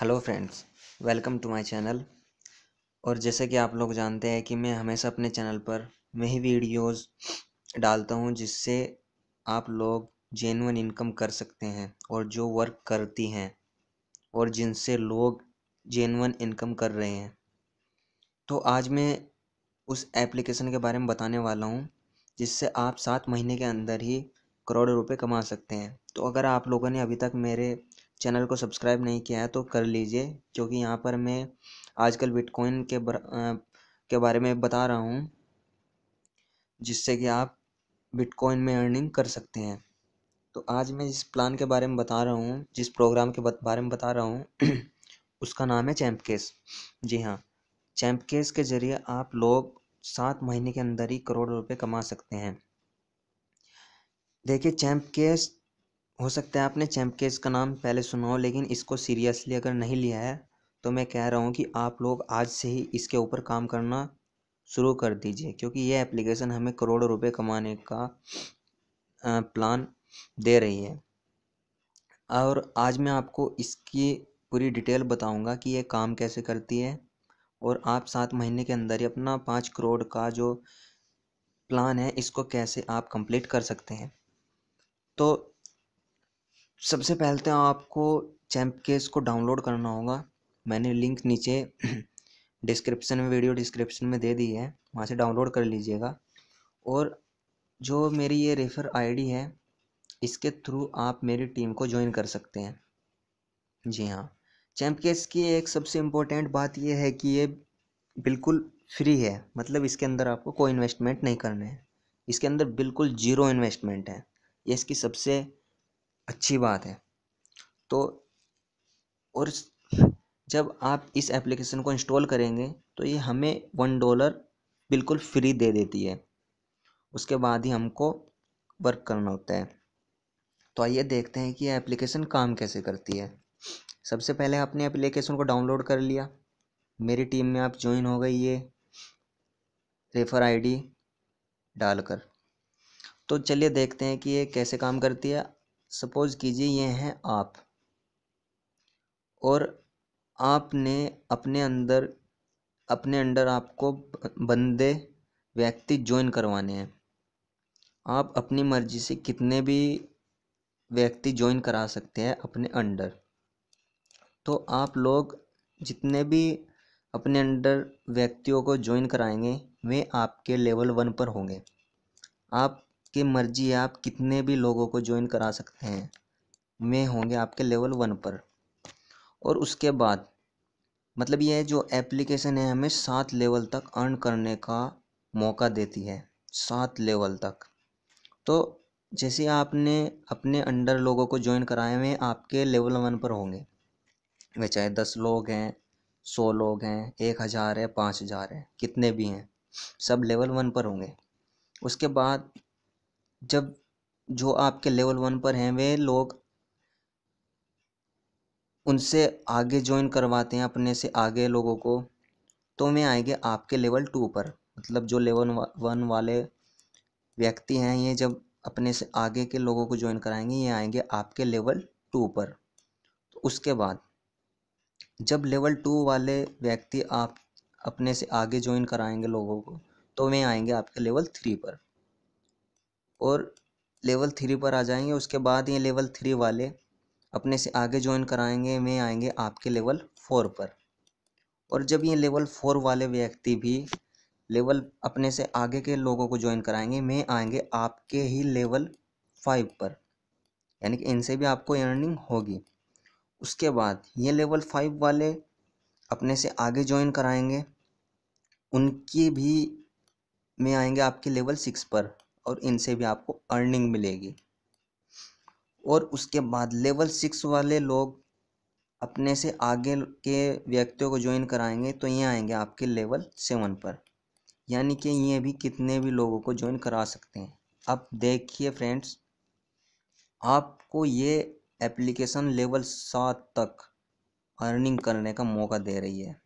hello friends welcome to my channel और जैसे कि आप लोग जानते हैं कि मैं हमेशा अपने चैनल पर वही वीडियोस डालता हूं जिससे आप लोग जेनुअन इनकम कर सकते हैं और जो वर्क करती हैं और जिनसे लोग जेनुअन इनकम कर रहे हैं तो आज मैं उस एप्लीकेशन के बारे में बताने वाला हूँ जिससे आप सात महीने के अंदर ही करोड़ रुपए कमा सकते हैं तो अगर आप लोगों ने अभी तक मेरे चैनल को सब्सक्राइब नहीं किया है तो कर लीजिए क्योंकि यहाँ पर मैं आजकल बिटकॉइन के बर, आ, के बारे में बता रहा हूँ जिससे कि आप बिटकॉइन में अर्निंग कर सकते हैं तो आज मैं जिस प्लान के बारे में बता रहा हूँ जिस प्रोग्राम के बारे में बता रहा हूँ उसका नाम है चैम्प केस जी हाँ चैम्प केस के ज़रिए आप लोग सात महीने के अंदर ही करोड़ रुपए कमा सकते हैं देखिए चैम्प केस हो सकता है आपने केस का नाम पहले सुना हो लेकिन इसको सीरियसली अगर नहीं लिया है तो मैं कह रहा हूँ कि आप लोग आज से ही इसके ऊपर काम करना शुरू कर दीजिए क्योंकि ये एप्लीकेशन हमें करोड़ों रुपए कमाने का प्लान दे रही है और आज मैं आपको इसकी पूरी डिटेल बताऊंगा कि ये काम कैसे करती है और आप सात महीने के अंदर ही अपना पाँच करोड़ का जो प्लान है इसको कैसे आप कंप्लीट कर सकते हैं तो सबसे पहले तो आपको चैम्प केस को डाउनलोड करना होगा मैंने लिंक नीचे डिस्क्रिप्शन में वीडियो डिस्क्रिप्शन में दे दी है वहाँ से डाउनलोड कर लीजिएगा और जो मेरी ये रेफर आईडी है इसके थ्रू आप मेरी टीम को ज्वाइन कर सकते हैं जी हाँ चैम्प केस की एक सबसे इम्पोर्टेंट बात यह है कि ये बिल्कुल फ्री है मतलब इसके अंदर आपको कोई इन्वेस्टमेंट नहीं करना है इसके अंदर बिल्कुल जीरो इन्वेस्टमेंट है ये इसकी सबसे अच्छी बात है तो और जब आप इस एप्लीकेशन को इंस्टॉल करेंगे तो ये हमें वन डॉलर बिल्कुल फ्री दे देती है उसके बाद ही हमको वर्क करना होता है तो आइए देखते हैं कि एप्लीकेशन काम कैसे करती है सबसे पहले आपने एप्लीकेशन को डाउनलोड कर लिया मेरी टीम में आप ज्वाइन हो गई ये रेफर आईडी डालकर तो चलिए देखते हैं कि ये कैसे काम करती है सपोज़ कीजिए ये हैं आप और आपने अपने अंदर अपने अंडर आपको बंदे व्यक्ति ज्वाइन करवाने हैं आप अपनी मर्ज़ी से कितने भी व्यक्ति ज्वाइन करा सकते हैं अपने अंडर तो आप लोग जितने भी अपने अंडर व्यक्तियों को ज्वाइन कराएंगे वे आपके लेवल वन पर होंगे आप की मर्ज़ी है आप कितने भी लोगों को ज्वाइन करा सकते हैं वे होंगे आपके लेवल वन पर और उसके बाद मतलब ये जो एप्लीकेशन है हमें सात लेवल तक अर्न करने का मौका देती है सात लेवल तक तो जैसे आपने अपने अंडर लोगों को ज्वाइन कराए हुए आपके लेवल वन पर होंगे वे चाहे दस लोग हैं सौ लोग हैं एक हज़ार है पाँच हज़ार है कितने भी हैं सब लेवल वन पर होंगे उसके बाद जब जो आपके लेवल वन पर हैं वे लोग उनसे आगे ज्वाइन करवाते हैं अपने से आगे लोगों को तो मैं आएंगे आपके लेवल टू पर मतलब जो लेवल वन वाले व्यक्ति हैं ये जब अपने से आगे के लोगों को ज्वाइन कराएंगे ये आएंगे आपके लेवल टू पर तो उसके बाद जब लेवल टू वाले व्यक्ति आप अपने से आगे ज्वाइन कराएंगे लोगों को तो वे आएंगे आपके लेवल थ्री पर और लेवल थ्री पर आ जाएंगे उसके बाद ये लेवल थ्री वाले अपने से आगे ज्वाइन कराएंगे में आएंगे आपके लेवल फोर पर और जब ये लेवल फोर वाले व्यक्ति भी लेवल अपने से आगे के लोगों को ज्वाइन कराएंगे में आएंगे आपके ही लेवल फाइव पर यानी कि इनसे भी आपको अर्निंग होगी उसके बाद ये लेवल फाइव वाले अपने से आगे ज्वाइन कराएंगे उनकी भी में आएंगे आपके लेवल सिक्स पर और इनसे भी आपको अर्निंग मिलेगी और उसके बाद लेवल सिक्स वाले लोग अपने से आगे के व्यक्तियों को ज्वाइन कराएंगे तो ये आएंगे आपके लेवल सेवन पर यानी कि ये भी कितने भी लोगों को ज्वाइन करा सकते हैं अब देखिए फ्रेंड्स आपको ये एप्लीकेशन लेवल सात तक अर्निंग करने का मौका दे रही है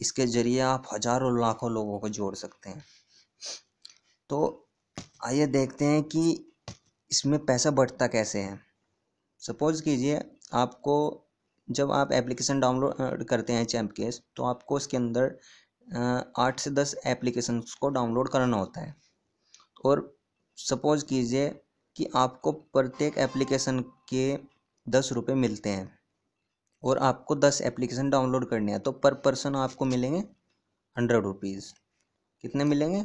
इसके ज़रिए आप हज़ारों लाखों लोगों को जोड़ सकते हैं तो आइए देखते हैं कि इसमें पैसा बढ़ता कैसे है सपोज़ कीजिए आपको जब आप एप्लीकेशन डाउनलोड करते हैं चैम्प केस तो आपको इसके अंदर आठ से दस एप्लीकेशन को डाउनलोड करना होता है और सपोज़ कीजिए कि आपको प्रत्येक एप्लीकेशन के दस रुपये मिलते हैं और आपको दस एप्लीकेशन डाउनलोड करने हैं तो पर पर्सन आपको मिलेंगे हंड्रेड रुपीज़ कितने मिलेंगे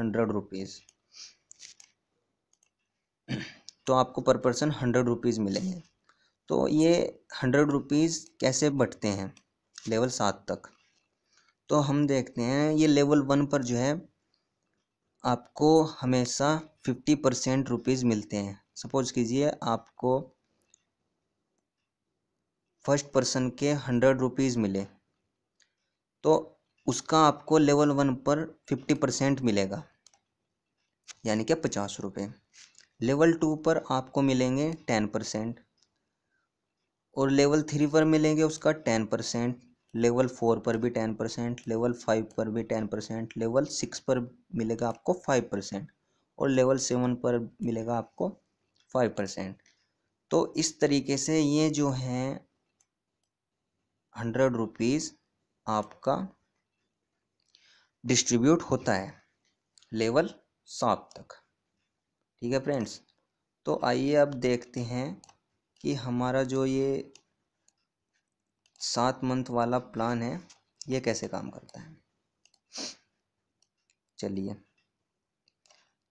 हंड्रेड रुपीज़ तो आपको पर पर्सन हंड्रेड रुपीज़ मिलेंगे तो ये हंड्रेड रुपीज़ कैसे बटते हैं लेवल सात तक तो हम देखते हैं ये लेवल वन पर जो है आपको हमेशा फिफ्टी परसेंट रुपीज़ मिलते हैं सपोज़ कीजिए आपको फर्स्ट पर्सन के हंड्रेड रुपीज़ मिले तो उसका आपको लेवल वन पर फिफ्टी परसेंट मिलेगा यानी कि पचास रुपये लेवल टू पर आपको मिलेंगे टेन परसेंट और लेवल थ्री पर मिलेंगे उसका टेन परसेंट लेवल फोर पर भी टेन परसेंट लेवल फाइव पर भी टेन परसेंट लेवल सिक्स पर मिलेगा आपको फाइव परसेंट और लेवल सेवन पर मिलेगा आपको फाइव परसेंट तो इस तरीके से ये जो है हंड्रेड रुपीज़ आपका डिस्ट्रीब्यूट होता है लेवल सात तक ठीक है फ्रेंड्स तो आइए अब देखते हैं कि हमारा जो ये सात मंथ वाला प्लान है ये कैसे काम करता है चलिए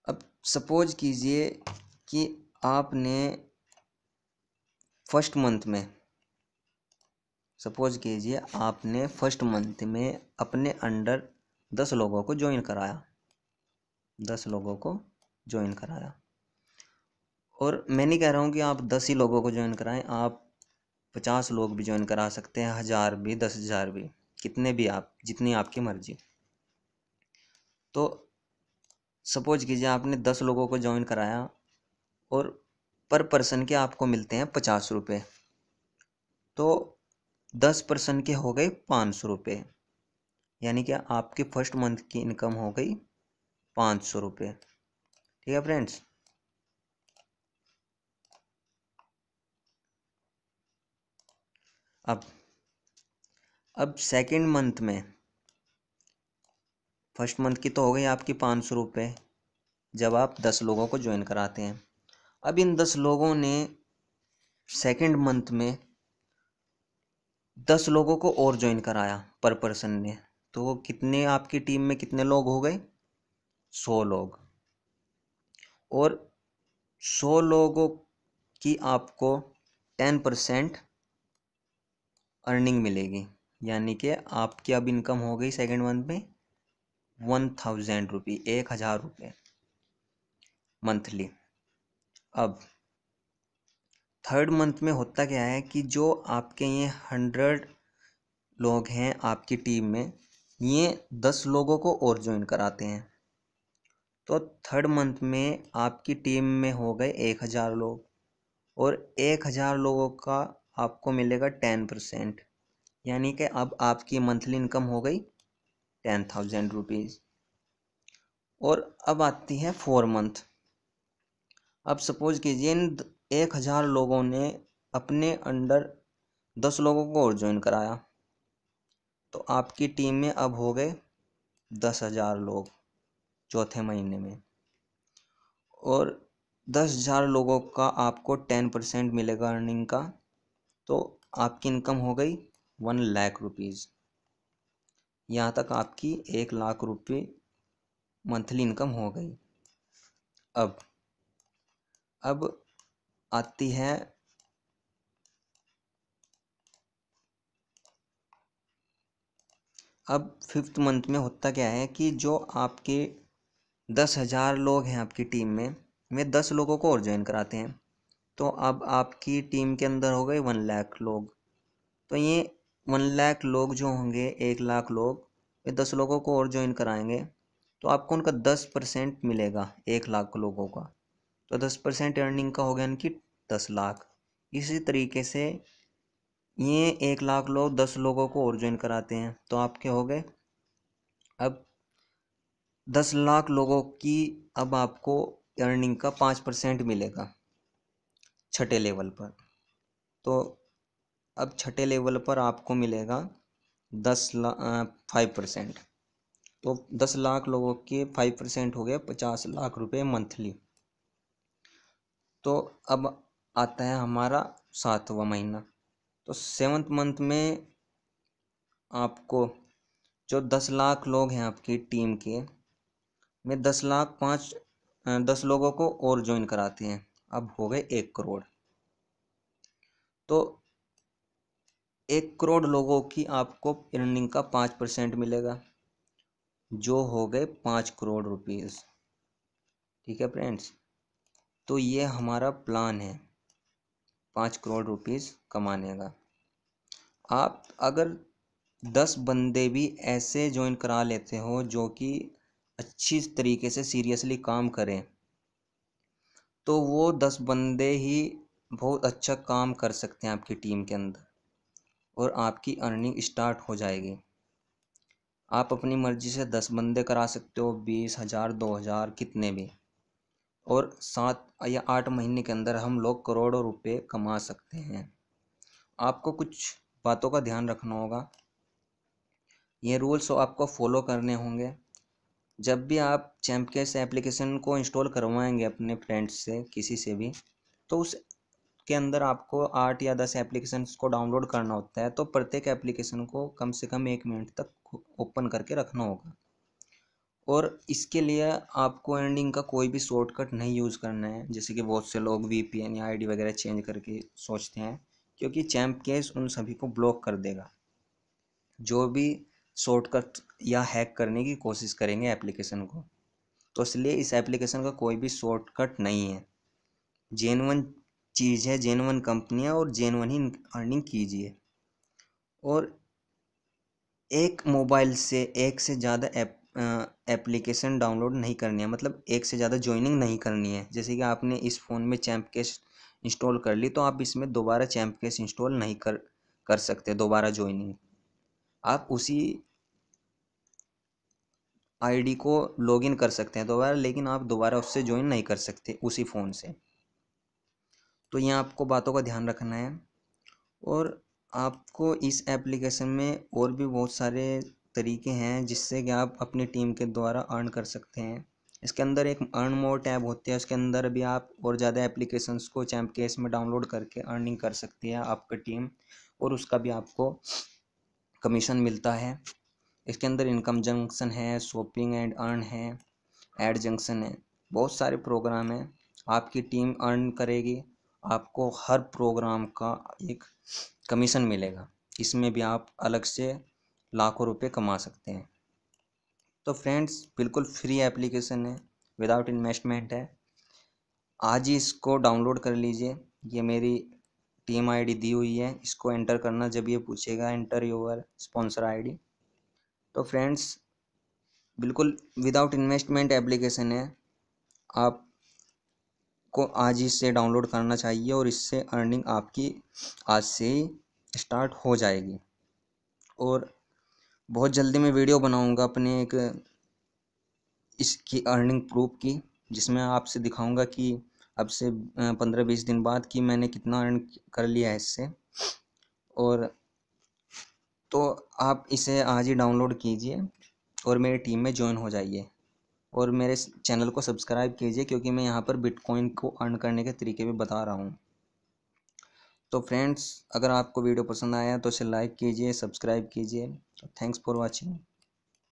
अब सपोज कीजिए कि आपने फर्स्ट मंथ में सपोज कीजिए आपने फर्स्ट मंथ में अपने अंडर दस लोगों को ज्वाइन कराया दस लोगों को ज्वाइन कराया और मैं नहीं कह रहा हूँ कि आप दस ही लोगों को ज्वाइन कराएं आप पचास लोग भी ज्वाइन करा सकते हैं हज़ार भी दस हज़ार भी कितने भी आप जितनी आपकी मर्जी तो सपोज कीजिए आपने दस लोगों को ज्वाइन कराया और पर पर्सन के आपको मिलते हैं पचास रुपये तो दस पर्सन के हो गए पाँच सौ रुपये यानी कि आपके फर्स्ट मंथ की इनकम हो गई पाँच सौ रुपये ठीक है फ्रेंड्स अब अब सेकेंड मंथ में फर्स्ट मंथ की तो हो गई आपकी पाँच सौ रुपये जब आप दस लोगों को ज्वाइन कराते हैं अब इन दस लोगों ने सेकेंड मंथ में दस लोगों को और ज्वाइन कराया पर पर्सन ने तो कितने आपकी टीम में कितने लोग हो गए सौ लोग और सौ लोगों की आपको टेन परसेंट अर्निंग मिलेगी यानी कि आपकी अब इनकम हो गई सेकेंड मंथ में वन थाउजेंड रुपी एक हज़ार रुपये मंथली अब थर्ड मंथ में होता क्या है कि जो आपके ये हंड्रेड लोग हैं आपकी टीम में ये दस लोगों को और ज्वाइन कराते हैं तो थर्ड मंथ में आपकी टीम में हो गए एक हज़ार लोग और एक हज़ार लोगों का आपको मिलेगा टेन परसेंट यानी कि अब आपकी मंथली इनकम हो गई टेन थाउजेंड रुपीज़ और अब आती है फोर मंथ अब सपोज़ कीजिए इन एक हज़ार लोगों ने अपने अंडर दस लोगों को और ज्वाइन कराया तो आपकी टीम में अब हो गए दस हज़ार लोग चौथे महीने में और दस हज़ार लोगों का आपको टेन परसेंट मिलेगा अर्निंग का तो आपकी इनकम हो गई वन लाख रुपीज़ यहाँ तक आपकी एक लाख रुपये मंथली इनकम हो गई अब अब आती है अब फिफ्थ मंथ में होता क्या है कि जो आपके दस हज़ार लोग हैं आपकी टीम में में दस लोगों को और ज्वाइन कराते हैं तो अब आपकी टीम के अंदर हो गए वन लाख लोग तो ये वन लाख लोग जो होंगे एक लाख लोग ये दस लोगों को और ज्वाइन कराएंगे तो आपको उनका दस परसेंट मिलेगा एक लाख लोगों का तो दस परसेंट अर्निंग का हो गया इनकी दस लाख इसी तरीके से ये एक लाख लोग दस लोगों को और ज्वाइन कराते हैं तो आपके हो गए अब दस लाख लोगों की अब आपको अर्निंग का पाँच परसेंट मिलेगा छठे लेवल पर तो अब छठे लेवल पर आपको मिलेगा दस लाख फाइव परसेंट तो दस लाख लोगों के फाइव परसेंट हो गए पचास लाख रुपए मंथली तो अब आता है हमारा सातवा महीना तो सेवन्थ मंथ में आपको जो दस लाख लोग हैं आपकी टीम के में दस लाख पाँच दस लोगों को और ज्वाइन कराती हैं अब हो गए एक करोड़ तो एक करोड़ लोगों की आपको अर्निंग का पाँच परसेंट मिलेगा जो हो गए पाँच करोड़ रुपीस ठीक है फ्रेंड्स तो ये हमारा प्लान है पाँच करोड़ रुपीस कमाने का आप अगर दस बंदे भी ऐसे ज्वाइन करा लेते हो जो कि अच्छी तरीके से सीरियसली काम करें तो वो दस बंदे ही बहुत अच्छा काम कर सकते हैं आपकी टीम के अंदर और आपकी अर्निंग स्टार्ट हो जाएगी आप अपनी मर्ज़ी से दस बंदे करा सकते हो बीस हज़ार दो हज़ार कितने भी और सात या आठ महीने के अंदर हम लोग करोड़ों रुपए कमा सकते हैं आपको कुछ बातों का ध्यान रखना होगा ये रूल्स आपको फॉलो करने होंगे जब भी आप चैम्पकेस एप्लीकेशन को इंस्टॉल करवाएंगे अपने फ्रेंड्स से किसी से भी तो उस के अंदर आपको आठ या दस एप्लीकेशन को डाउनलोड करना होता है तो प्रत्येक एप्लीकेशन को कम से कम एक मिनट तक ओपन करके रखना होगा और इसके लिए आपको एंडिंग का कोई भी शॉर्टकट नहीं यूज़ करना है जैसे कि बहुत से लोग वीपीएन या आई वगैरह चेंज करके सोचते हैं क्योंकि चैम्प केस उन सभी को ब्लॉक कर देगा जो भी शॉर्टकट या हैक करने की कोशिश करेंगे एप्लीकेशन को तो इसलिए इस एप्लीकेशन का कोई भी शॉर्टकट नहीं है जेनवन चीज़ है जेनवन कंपनी है और जेनवन ही अर्निंग कीजिए और एक मोबाइल से एक से ज़्यादा एप्लीकेशन डाउनलोड नहीं करनी है मतलब एक से ज़्यादा ज्वाइनिंग नहीं करनी है जैसे कि आपने इस फ़ोन में चैम्प केस इंस्टॉल कर ली तो आप इसमें दोबारा चैम्प केस इंस्टॉल नहीं कर कर सकते दोबारा ज्वाइनिंग आप उसी आईडी को लॉगिन कर सकते हैं दोबारा लेकिन आप दोबारा उससे ज्वाइन नहीं कर सकते उसी फ़ोन से तो यहाँ आपको बातों का ध्यान रखना है और आपको इस एप्लीकेशन में और भी बहुत सारे तरीके हैं जिससे कि आप अपनी टीम के द्वारा अर्न कर सकते हैं इसके अंदर एक अर्न मोर टैब होती है उसके अंदर भी आप और ज़्यादा एप्लीकेशंस को चैम्प केस में डाउनलोड करके अर्निंग कर सकती है आपका टीम और उसका भी आपको कमीशन मिलता है इसके अंदर इनकम जंक्शन है शॉपिंग एंड अर्न है एड जंक्शन है बहुत सारे प्रोग्राम हैं आपकी टीम अर्न करेगी आपको हर प्रोग्राम का एक कमीशन मिलेगा इसमें भी आप अलग से लाखों रुपए कमा सकते हैं तो फ्रेंड्स बिल्कुल फ्री एप्लीकेशन है विदाउट इन्वेस्टमेंट है आज ही इसको डाउनलोड कर लीजिए ये मेरी टीम आईडी दी हुई है इसको एंटर करना जब ये पूछेगा एंटर योर स्पॉन्सर आईडी तो फ्रेंड्स बिल्कुल विदाउट इन्वेस्टमेंट एप्लीकेशन है आप को आज इससे डाउनलोड करना चाहिए और इससे अर्निंग आपकी आज से ही स्टार्ट हो जाएगी और बहुत जल्दी मैं वीडियो बनाऊंगा अपने एक इसकी अर्निंग प्रूफ की जिसमें आपसे दिखाऊंगा कि अब से पंद्रह बीस दिन बाद कि मैंने कितना अर्न कर लिया है इससे और तो आप इसे आज ही डाउनलोड कीजिए और मेरी टीम में ज्वाइन हो जाइए और मेरे चैनल को सब्सक्राइब कीजिए क्योंकि मैं यहाँ पर बिटकॉइन को अर्न करने के तरीके भी बता रहा हूँ तो फ्रेंड्स अगर आपको वीडियो पसंद आया तो इसे लाइक कीजिए सब्सक्राइब कीजिए तो थैंक्स फॉर वॉचिंग